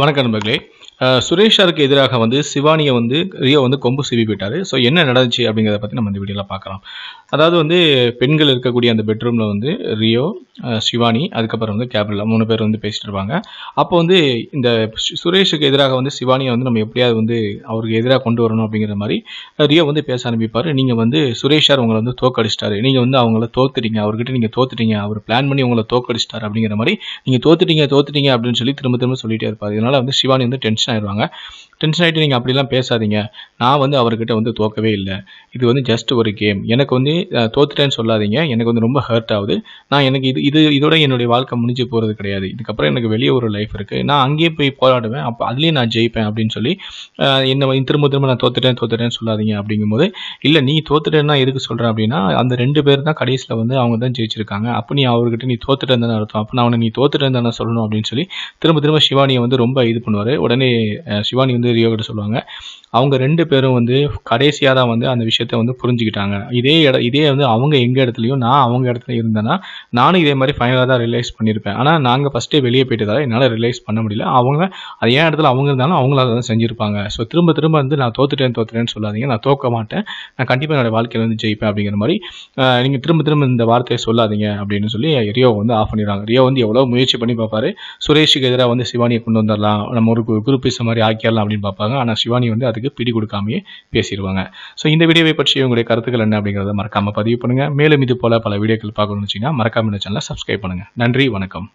வணக்கம் நண்பர்களே சுரேஷாருக்கு எதிராக வந்து சிவானியை வந்து ரியோ வந்து கொம்பு சிவி போயிட்டாரு ஸோ என்ன நடந்துச்சு அப்படிங்கிறத பற்றி நம்ம இந்த வீடியோவில் பார்க்கலாம் அதாவது வந்து பெண்கள் இருக்கக்கூடிய அந்த பெட்ரூமில் வந்து ரியோ சிவானி அதுக்கப்புறம் வந்து கேப்ரலா மூணு பேர் வந்து பேசிட்டு இருப்பாங்க அப்போ வந்து இந்த சுரேஷுக்கு எதிராக வந்து சிவானியை வந்து நம்ம எப்படியாவது வந்து அவருக்கு எதிராக கொண்டு வரணும் அப்படிங்கிற மாதிரி ரியோ வந்து பேச ஆரம்பிப்பார் நீங்கள் வந்து சுரேஷார் உங்களை வந்து தோக்கடிச்சிட்டாரு நீங்கள் வந்து அவங்கள தோத்துட்டீங்க அவர்கிட்ட நீங்கள் தோத்துட்டீங்க அவர் பிளான் பண்ணி உங்களை தோக்கடிச்சிட்டார் அப்படிங்கிற மாதிரி நீங்கள் தோத்துட்டீங்க தோத்துட்டீங்க அப்படின்னு சொல்லி திரும்ப திரும்ப சொல்லிகிட்டே இருப்பார் இதனால் வந்து சிவானி வந்து டென்ஷன் ஆயிடுவாங்க டென்ஷன் ஆகிட்டு நீங்கள் அப்படிலாம் பேசாதீங்க நான் வந்து அவர்கிட்ட வந்து தோக்கவே இல்லை இது வந்து ஜஸ்ட் ஒரு கேம் எனக்கு வந்து தோத்துட்டேன்னு சொல்லாதீங்க எனக்கு வந்து ரொம்ப ஹர்ட் ஆகுது நான் எனக்கு இது இது இதோட என்னுடைய வாழ்க்கை முடிஞ்சு போகிறது கிடையாது இதுக்கப்புறம் எனக்கு வெளியே ஒரு லைஃப் இருக்குது நான் அங்கேயே போய் போராடுவேன் அப்போ அதுலேயும் நான் ஜெயிப்பேன் அப்படின்னு சொல்லி என்ன திரும்ப திரும்ப நான் தோத்துட்டேன் தோத்துட்டேன்னு சொல்லாதீங்க அப்படிங்கும்போது இல்லை நீ தோத்துட்டேன்னா எதுக்கு சொல்கிறேன் அப்படின்னா அந்த ரெண்டு பேர் தான் கடைசியில் வந்து அவங்க தான் ஜெயிச்சிருக்காங்க அப்போ நீ அவர்கிட்ட நீ தோத்துட்டு தானே அர்த்தம் அப்போ நான் அவனை நீ தோத்துட்டு தானே சொல்லணும் அப்படின்னு சொல்லி திரும்ப திரும்ப சிவானியை வந்து ரொம்ப இது பண்ணுவார் உடனே சிவானி வந்து கிட்ட சொல்லுவாங்க அவங்க ரெண்டு பேரும் வந்து கடைசியாக தான் வந்து அந்த விஷயத்த வந்து புரிஞ்சுக்கிட்டாங்க இதே இட இதே வந்து அவங்க எங்கள் இடத்துலையும் நான் அவங்க இடத்துல இருந்தேன்னா நானும் இதே மாதிரி ஃபைனலாக தான் ரியலைஸ் பண்ணியிருப்பேன் ஆனால் நாங்கள் ஃபஸ்ட்டே வெளியே போயிட்டதால என்னால் ரியலைஸ் பண்ண முடியல அவங்க அது ஏன் இடத்துல அவங்க இருந்தாலும் அவங்களால தான் செஞ்சுருப்பாங்க ஸோ திரும்ப திரும்ப வந்து நான் தோத்துட்டேன் தோத்துட்டேன்னு சொல்லாதீங்க நான் தோக்க மாட்டேன் நான் கண்டிப்பாக என்னோடய வாழ்க்கையில் வந்து ஜெயிப்பேன் அப்படிங்கிற மாதிரி நீங்கள் திரும்ப திரும்ப இந்த வார்த்தையை சொல்லாதீங்க அப்படின்னு சொல்லி ரியோ வந்து ஆஃப் பண்ணிடுறாங்க ரியோ வந்து எவ்வளோ முயற்சி பண்ணி பார்ப்பாரு சுரேஷுக்கு எதிராக வந்து சிவானியை கொண்டு வந்துடலாம் நம்ம ஒரு குரூப்பிஸ் மாதிரி ஆக்கிடலாம் அப்படின்னு அப்படின்னு பார்ப்பாங்க ஆனால் சிவானி வந்து அதுக்கு பிடி கொடுக்காமையே பேசிடுவாங்க ஸோ இந்த வீடியோவை பற்றி உங்களுடைய கருத்துக்கள் என்ன அப்படிங்கிறத மறக்காமல் பதிவு பண்ணுங்கள் மேலும் இது போல் பல வீடியோக்கள் பார்க்கணும்னு வச்சிங்கன்னா மறக்காமல் இந்த சேனலை சப்ஸ்கிரைப் பண்ணுங்கள் நன்றி வணக்கம்